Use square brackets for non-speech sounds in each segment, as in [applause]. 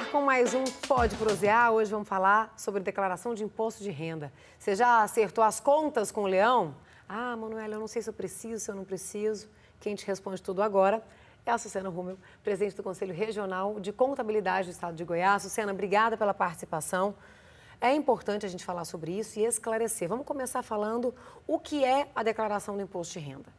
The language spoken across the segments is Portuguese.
ar com mais um Pode Prosear. Hoje vamos falar sobre declaração de imposto de renda. Você já acertou as contas com o Leão? Ah, Manuela, eu não sei se eu preciso, se eu não preciso. Quem te responde tudo agora é a Sucena Rumel, presidente do Conselho Regional de Contabilidade do Estado de Goiás. Sucena, obrigada pela participação. É importante a gente falar sobre isso e esclarecer. Vamos começar falando o que é a declaração do imposto de renda.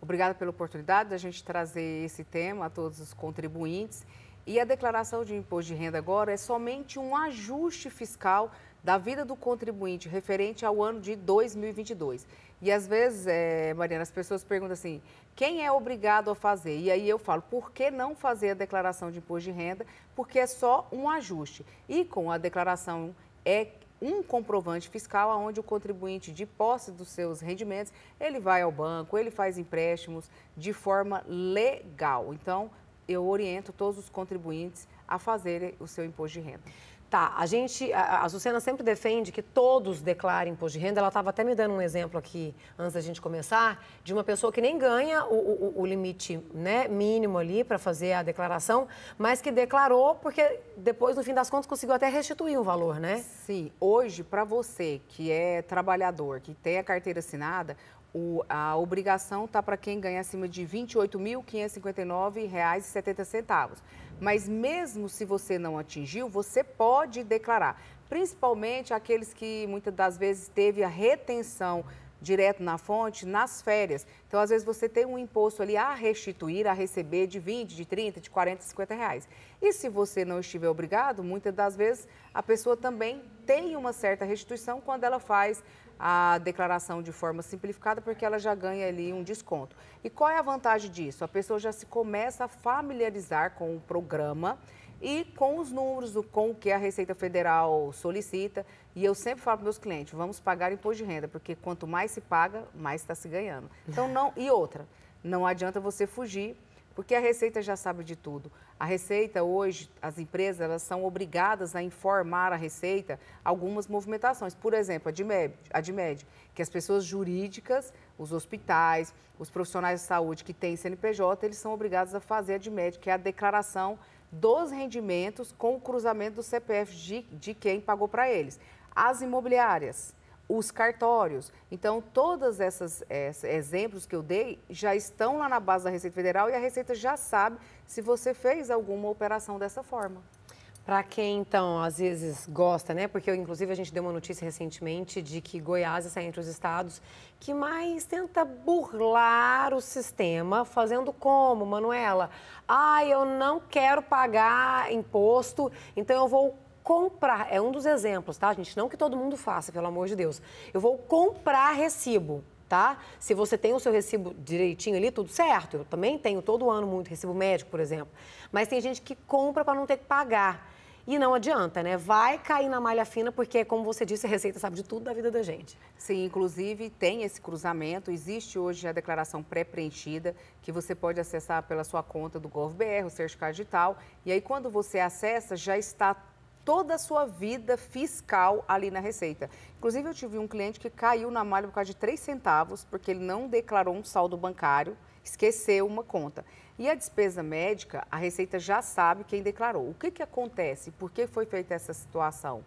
Obrigada pela oportunidade da gente trazer esse tema a todos os contribuintes. E a declaração de imposto de renda agora é somente um ajuste fiscal da vida do contribuinte referente ao ano de 2022. E às vezes, é, Mariana, as pessoas perguntam assim: quem é obrigado a fazer? E aí eu falo: por que não fazer a declaração de imposto de renda? Porque é só um ajuste. E com a declaração é um comprovante fiscal aonde o contribuinte de posse dos seus rendimentos, ele vai ao banco, ele faz empréstimos de forma legal. Então, eu oriento todos os contribuintes a fazerem o seu imposto de renda. Tá, a gente, a, a sempre defende que todos declarem imposto de renda. Ela estava até me dando um exemplo aqui, antes da gente começar, de uma pessoa que nem ganha o, o, o limite né, mínimo ali para fazer a declaração, mas que declarou porque depois, no fim das contas, conseguiu até restituir o valor, né? Sim. Hoje, para você que é trabalhador, que tem a carteira assinada, o, a obrigação está para quem ganha acima de R$ 28.559,70. Mas mesmo se você não atingiu, você pode declarar, principalmente aqueles que muitas das vezes teve a retenção direto na fonte nas férias. Então, às vezes, você tem um imposto ali a restituir, a receber de 20, de 30, de 40, 50 reais. E se você não estiver obrigado, muitas das vezes a pessoa também tem uma certa restituição quando ela faz a declaração de forma simplificada, porque ela já ganha ali um desconto. E qual é a vantagem disso? A pessoa já se começa a familiarizar com o programa e com os números, com o que a Receita Federal solicita. E eu sempre falo para meus clientes, vamos pagar imposto de renda, porque quanto mais se paga, mais está se ganhando. Então não e outra, não adianta você fugir, porque a Receita já sabe de tudo. A Receita hoje, as empresas elas são obrigadas a informar a Receita algumas movimentações. Por exemplo, a DMED, a DMED que as pessoas jurídicas, os hospitais, os profissionais de saúde que têm CNPJ, eles são obrigados a fazer a DMED, que é a declaração dos rendimentos com o cruzamento do CPF de, de quem pagou para eles. As imobiliárias, os cartórios. Então, todos esses é, exemplos que eu dei já estão lá na base da Receita Federal e a Receita já sabe se você fez alguma operação dessa forma. Para quem, então, às vezes gosta, né? Porque, inclusive, a gente deu uma notícia recentemente de que Goiás está entre os estados que mais tenta burlar o sistema, fazendo como, Manuela? Ah, eu não quero pagar imposto, então eu vou comprar. É um dos exemplos, tá, gente? Não que todo mundo faça, pelo amor de Deus. Eu vou comprar recibo tá? Se você tem o seu recibo direitinho ali, tudo certo. Eu também tenho todo ano muito recibo médico, por exemplo. Mas tem gente que compra para não ter que pagar. E não adianta, né? Vai cair na malha fina, porque, como você disse, a Receita sabe de tudo da vida da gente. Sim, inclusive tem esse cruzamento. Existe hoje a declaração pré-preenchida, que você pode acessar pela sua conta do GovBR, o certificado digital. E aí, quando você acessa, já está toda a sua vida fiscal ali na Receita. Inclusive, eu tive um cliente que caiu na malha por causa de 3 centavos, porque ele não declarou um saldo bancário, esqueceu uma conta. E a despesa médica, a Receita já sabe quem declarou. O que, que acontece? Por que foi feita essa situação?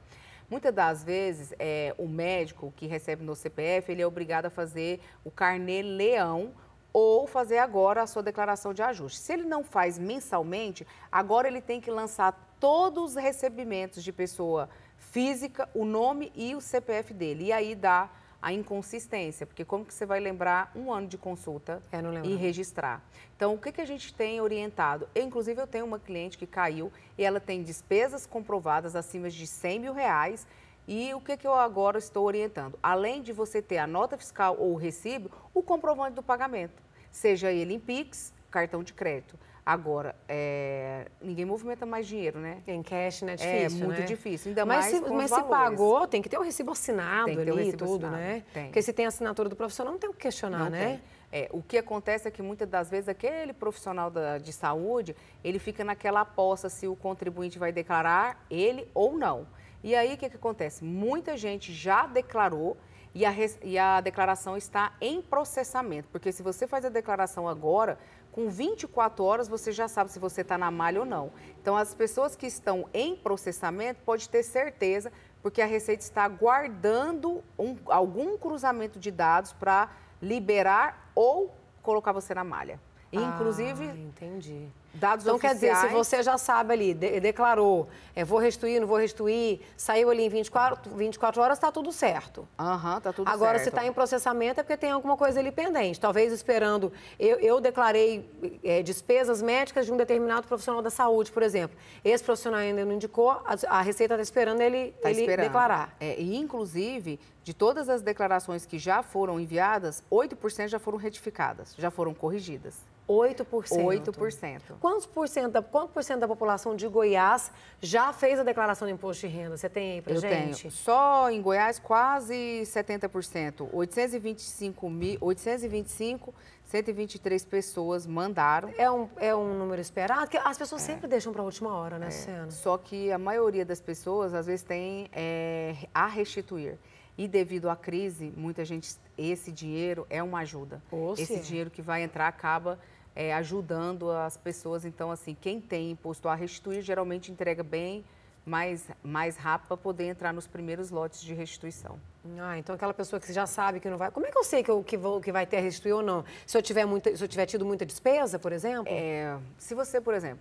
Muitas das vezes, é, o médico que recebe no CPF, ele é obrigado a fazer o carnê leão ou fazer agora a sua declaração de ajuste. Se ele não faz mensalmente, agora ele tem que lançar todos os recebimentos de pessoa física, o nome e o CPF dele. E aí dá a inconsistência, porque como que você vai lembrar um ano de consulta é, e registrar? Então, o que, que a gente tem orientado? Eu, inclusive, eu tenho uma cliente que caiu e ela tem despesas comprovadas acima de 100 mil reais. E o que, que eu agora estou orientando? Além de você ter a nota fiscal ou o recibo, o comprovante do pagamento, seja ele em PIX, cartão de crédito. Agora, é, ninguém movimenta mais dinheiro, né? Em cash, né? É difícil, é muito né? difícil. Ainda mas mais se, mas se pagou, tem que ter o um recibo assinado tem que ter ali, um recibo tudo, assinado. né? Tem. Porque se tem assinatura do profissional, não tem o que questionar, não né? Tem. É, o que acontece é que muitas das vezes aquele profissional da, de saúde, ele fica naquela aposta se o contribuinte vai declarar ele ou não. E aí, o que, que acontece? Muita gente já declarou, e a, e a, declaração está em processamento. Porque se você faz a declaração agora, com 24 horas você já sabe se você está na malha ou não. Então, as pessoas que estão em processamento pode ter certeza, porque a Receita está guardando um, algum cruzamento de dados para liberar ou colocar você na malha. Ah, Inclusive, ah, entendi. Dados então, oficiais. quer dizer, se você já sabe ali, de, declarou, é, vou restituir, não vou restituir, saiu ali em 24, 24 horas, está tudo certo. Aham, uhum, tá tudo Agora, tá certo. Agora, se está em processamento, é porque tem alguma coisa ali pendente. Talvez esperando. Eu, eu declarei é, despesas médicas de um determinado profissional da saúde, por exemplo. Esse profissional ainda não indicou, a, a Receita está esperando ele, tá ele esperando. declarar. É, e, inclusive, de todas as declarações que já foram enviadas, 8% já foram retificadas, já foram corrigidas. 8%. 8% quantos por cento da, quanto por cento da população de Goiás já fez a declaração de imposto de renda? Você tem aí para gente? Tenho. Só em Goiás, quase 70%. 825 mil, 825 123 pessoas mandaram. É um, é um número esperado? As pessoas é. sempre deixam para a última hora, né, é. Só que a maioria das pessoas, às vezes, tem é, a restituir. E devido à crise, muita gente, esse dinheiro é uma ajuda. Ou esse dinheiro que vai entrar acaba é, ajudando as pessoas. Então, assim, quem tem imposto a restituir geralmente entrega bem mais, mais rápido para poder entrar nos primeiros lotes de restituição. Ah, então aquela pessoa que já sabe que não vai. Como é que eu sei que, eu, que, vou, que vai ter restituir ou não? Se eu, tiver muita, se eu tiver tido muita despesa, por exemplo? É, se você, por exemplo,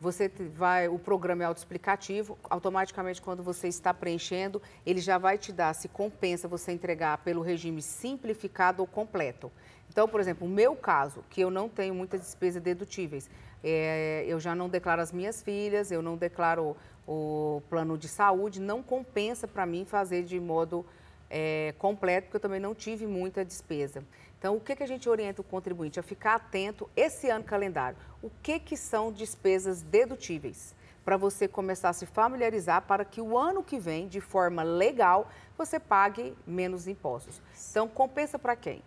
você vai, o programa é autoexplicativo, automaticamente quando você está preenchendo, ele já vai te dar se compensa você entregar pelo regime simplificado ou completo. Então, por exemplo, o meu caso, que eu não tenho muitas despesas dedutíveis, é, eu já não declaro as minhas filhas, eu não declaro o, plano de saúde, não compensa para mim fazer de modo é, completo, porque eu também não tive muita despesa. Então, o que, que a gente orienta o contribuinte? A ficar atento esse ano calendário. O que, que são despesas dedutíveis? Para você começar a se familiarizar para que o ano que vem, de forma legal, você pague menos impostos. Então, compensa para quem?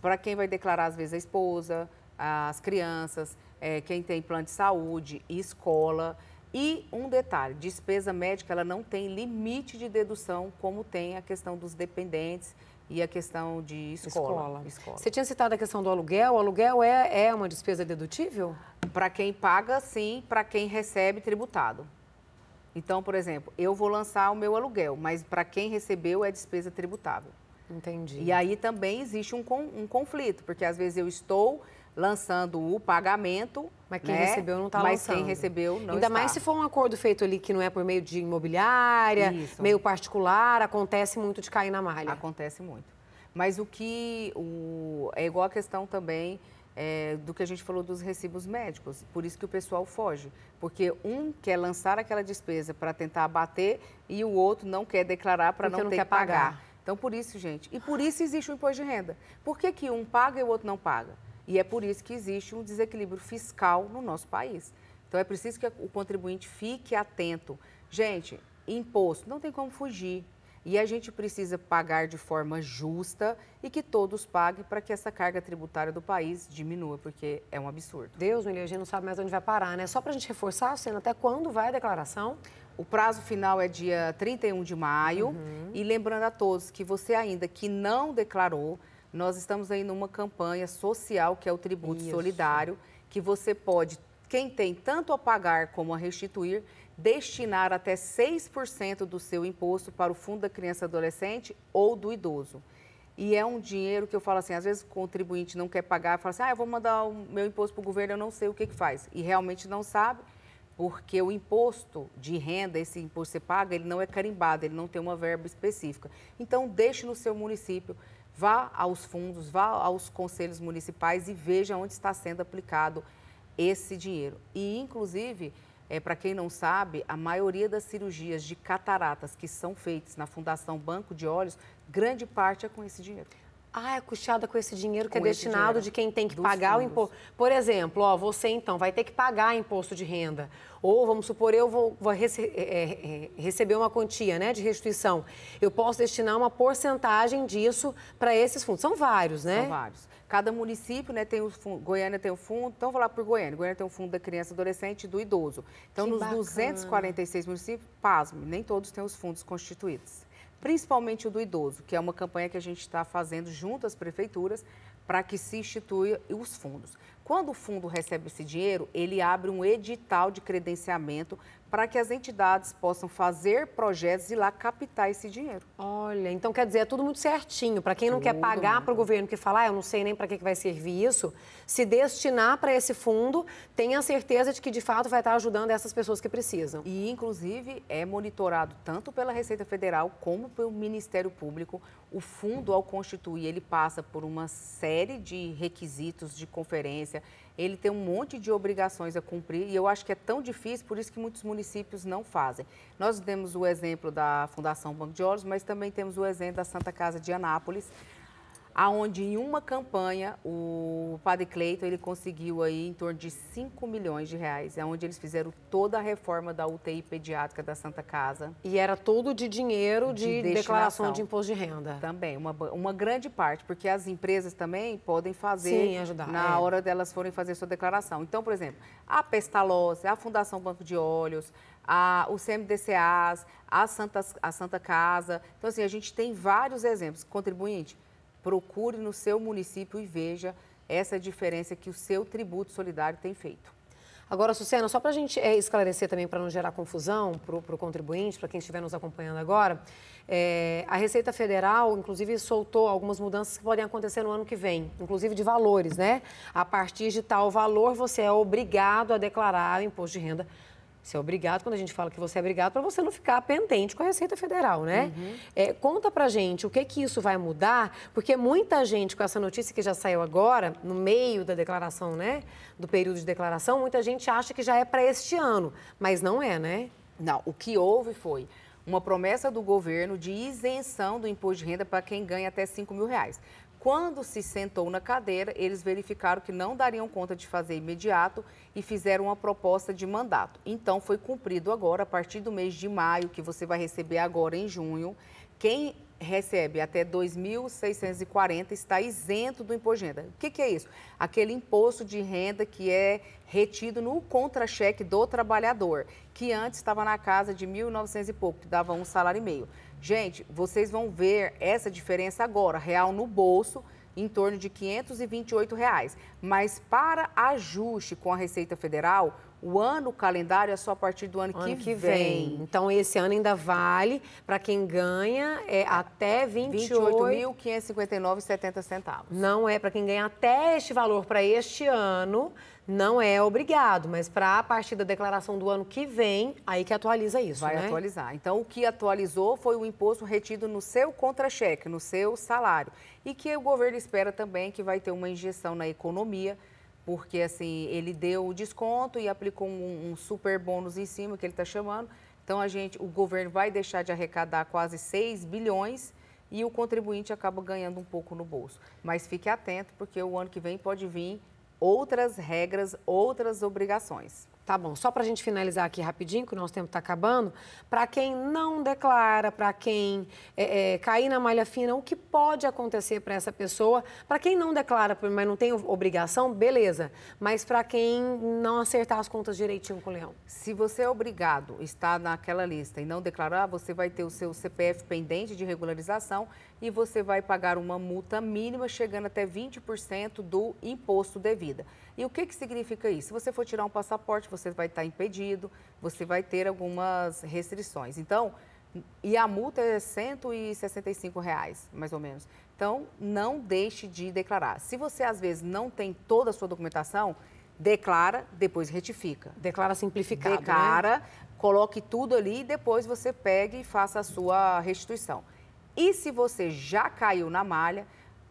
para quem vai declarar, às vezes, a esposa, as crianças, é, quem tem plano de saúde, escola. E um detalhe, despesa médica ela não tem limite de dedução como tem a questão dos dependentes e a questão de escola. escola. escola. Você tinha citado a questão do aluguel. O aluguel é, é uma despesa dedutível? Para quem paga, sim. Para quem recebe, tributado. Então, por exemplo, eu vou lançar o meu aluguel, mas para quem recebeu é despesa tributável. Entendi. E aí também existe um, um conflito, porque às vezes eu estou lançando o pagamento. Mas quem né? recebeu não está lançando. Mas quem recebeu não Ainda está. mais se for um acordo feito ali que não é por meio de imobiliária, Isso. meio particular, acontece muito de cair na malha. Acontece muito. Mas o que... O, é igual a questão também é, do que a gente falou dos recibos médicos. Por isso que o pessoal foge. Porque um quer lançar aquela despesa para tentar abater e o outro não quer declarar para não, não ter que pagar. pagar. Então, por isso, gente, e por isso existe o imposto de renda. Por que, que um paga e o outro não paga? E é por isso que existe um desequilíbrio fiscal no nosso país. Então, é preciso que o contribuinte fique atento. Gente, imposto não tem como fugir. E a gente precisa pagar de forma justa e que todos paguem para que essa carga tributária do país diminua, porque é um absurdo. Deus, Milha, a gente não sabe mais onde vai parar, né? Só para a gente reforçar, Sena, até quando vai a declaração? O prazo final é dia 31 de maio. Uhum. E lembrando a todos que você ainda que não declarou, nós estamos aí numa campanha social que é o Tributo Isso. Solidário, que você pode, quem tem tanto a pagar como a restituir, destinar até 6% do seu imposto para o Fundo da Criança e Adolescente ou do Idoso. E é um dinheiro que eu falo assim, às vezes o contribuinte não quer pagar, fala assim, ah, eu vou mandar o meu imposto para o governo, eu não sei o que, que faz. E realmente não sabe, porque o imposto de renda, esse imposto que você paga, ele não é carimbado, ele não tem uma verba específica. Então, deixe no seu município, vá aos fundos, vá aos conselhos municipais e veja onde está sendo aplicado esse dinheiro. E, inclusive, é, eh, para quem não sabe, a maioria das cirurgias de cataratas que são feitas na Fundação Banco de Olhos, grande parte é com esse dinheiro ah, é custeada com esse dinheiro que com é destinado de quem tem que pagar fundos. o imposto. Por exemplo, ó, você então vai ter que pagar imposto de renda. Ou, vamos supor, eu vou, vou rece é, é, é receber uma quantia né, de restituição. Eu posso destinar uma porcentagem disso para esses fundos. São vários, né? São vários. Cada município né, tem o fundo, Goiânia tem o fundo, então vou lá por Goiânia. Goiânia tem o fundo da criança, adolescente e do idoso. Então, que nos bacana. 246 municípios, pasme, nem todos têm os fundos constituídos principalmente o do idoso, que é uma campanha que a gente está fazendo junto às prefeituras para que se instituam os fundos. Quando o fundo recebe esse dinheiro, ele abre um edital de credenciamento para que as entidades possam fazer projetos e lá captar esse dinheiro. Olha, então quer dizer, é tudo muito certinho. Para quem não tudo quer pagar para o governo que falar, ah, eu não sei nem para que, que vai servir isso, se destinar para esse fundo, tenha certeza de que de fato vai estar ajudando essas pessoas que precisam. E, inclusive, é monitorado tanto pela Receita Federal como pelo Ministério Público. O fundo, ao constituir, ele passa por uma série de requisitos de conferência ele tem um monte de obrigações a cumprir e eu acho que é tão difícil, por isso que muitos municípios não fazem. Nós temos o exemplo da Fundação Banco de Olhos, mas também temos o exemplo da Santa Casa de Anápolis, aonde em uma campanha o Padre Cleiton ele conseguiu aí em torno de 5 milhões de reais. É onde eles fizeram toda a reforma da UTI pediátrica da Santa Casa. E era todo de dinheiro de, de declaração de imposto de renda. Também, uma, uma grande parte, porque as empresas também podem fazer Sim, ajudar, na é. hora delas forem fazer sua declaração. Então, por exemplo, a Pestalozzi, a Fundação Banco de Olhos, a, o CMDCAs, a Santa, a Santa Casa. Então, assim, a gente tem vários exemplos. Contribuinte, procure no seu município e veja essa diferença que o seu tributo solidário tem feito. Agora, Sucena, só para a gente é, esclarecer também, para não gerar confusão para o contribuinte, para quem estiver nos acompanhando agora, é, a Receita Federal, inclusive, soltou algumas mudanças que podem acontecer no ano que vem, inclusive de valores, né? A partir de tal valor, você é obrigado a declarar o imposto de renda você é obrigado, quando a gente fala que você é obrigado, para você não ficar pendente com a Receita Federal, né? Uhum. É, conta pra gente o que que isso vai mudar, porque muita gente, com essa notícia que já saiu agora, no meio da declaração, né? Do período de declaração, muita gente acha que já é para este ano, mas não é, né? Não, o que houve foi uma promessa do governo de isenção do imposto de renda para quem ganha até 5 mil reais. Quando se sentou na cadeira, eles verificaram que não dariam conta de fazer imediato e fizeram uma proposta de mandato. Então, foi cumprido agora, a partir do mês de maio, que você vai receber agora em junho. Quem recebe até 2.640 está isento do renda. O que, que, é isso? Aquele imposto de renda que é retido no contra-cheque do trabalhador, que antes estava na casa de 1.900 e pouco, que dava um salário e meio. Gente, vocês vão ver essa diferença agora, real no bolso, em torno de R$ 528. Reais. Mas para ajuste com a Receita Federal, o ano, calendário é só a partir do ano, ano que, que vem. vem. Então, esse ano ainda vale para quem ganha é até 28.559,70 centavos. Não é para quem ganha até este valor para este ano, não é obrigado, mas para a partir da declaração do ano que vem, aí que atualiza isso, Vai né? atualizar. Então, o que atualizou foi o imposto retido no seu contra-cheque, no seu salário, e que o governo espera também que vai ter uma injeção na economia porque assim ele deu o desconto e aplicou um, um super bônus em cima que ele está chamando. Então a gente, o governo vai deixar de arrecadar quase 6 bilhões e o contribuinte acaba ganhando um pouco no bolso. Mas fique atento porque o ano que vem pode vir outras regras, outras obrigações. Tá bom, só para a gente finalizar aqui rapidinho, que o nosso tempo está acabando, para quem não declara, para quem é, é, cair na malha fina, o que pode acontecer para essa pessoa? Para quem não declara, mas não tem obrigação, beleza. Mas para quem não acertar as contas direitinho com o leão? Se você é obrigado, está naquela lista e não declarar, você vai ter o seu CPF pendente de regularização e você vai pagar uma multa mínima chegando até 20% do imposto devido. E o que, que significa isso? Se você for tirar um passaporte, você vai estar impedido, você vai ter algumas restrições. Então, e a multa é 165 reais, mais ou menos. Então, não deixe de declarar. Se você, às vezes, não tem toda a sua documentação, declara, depois retifica. Declara simplificado, né? Declara, né? coloque tudo ali e depois você pegue e faça a sua restituição. E se você já caiu na malha,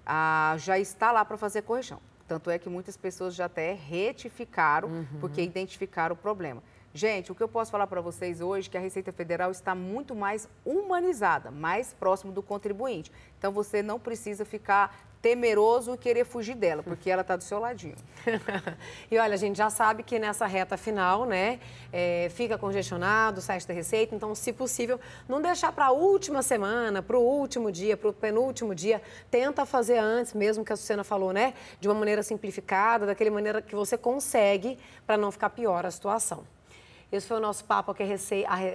ah, já está lá para fazer correção. Tanto é que muitas pessoas já até retificaram, uhum. porque identificaram o problema. Gente, o que eu posso falar para vocês hoje é que a Receita Federal está muito mais humanizada, mais próximo do contribuinte. Então você não precisa ficar temeroso querer fugir dela, porque ela está do seu ladinho. [laughs] e olha, a gente já sabe que nessa reta final, né, é, fica congestionado o site da Receita, então, se possível, não deixar para a última semana, para o último dia, para o penúltimo dia, tenta fazer antes, mesmo que a Sucena falou, né, de uma maneira simplificada, daquela maneira que você consegue, para não ficar pior a situação. Esse foi o nosso papo aqui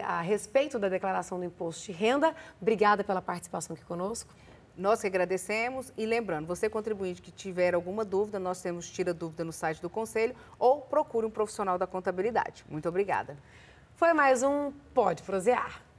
a respeito da declaração do imposto de renda. Obrigada pela participação aqui conosco. Nós que agradecemos e lembrando, você contribuinte que tiver alguma dúvida, nós temos Tira Dúvida no site do Conselho ou procure um profissional da contabilidade. Muito obrigada. Foi mais um Pode Frosear.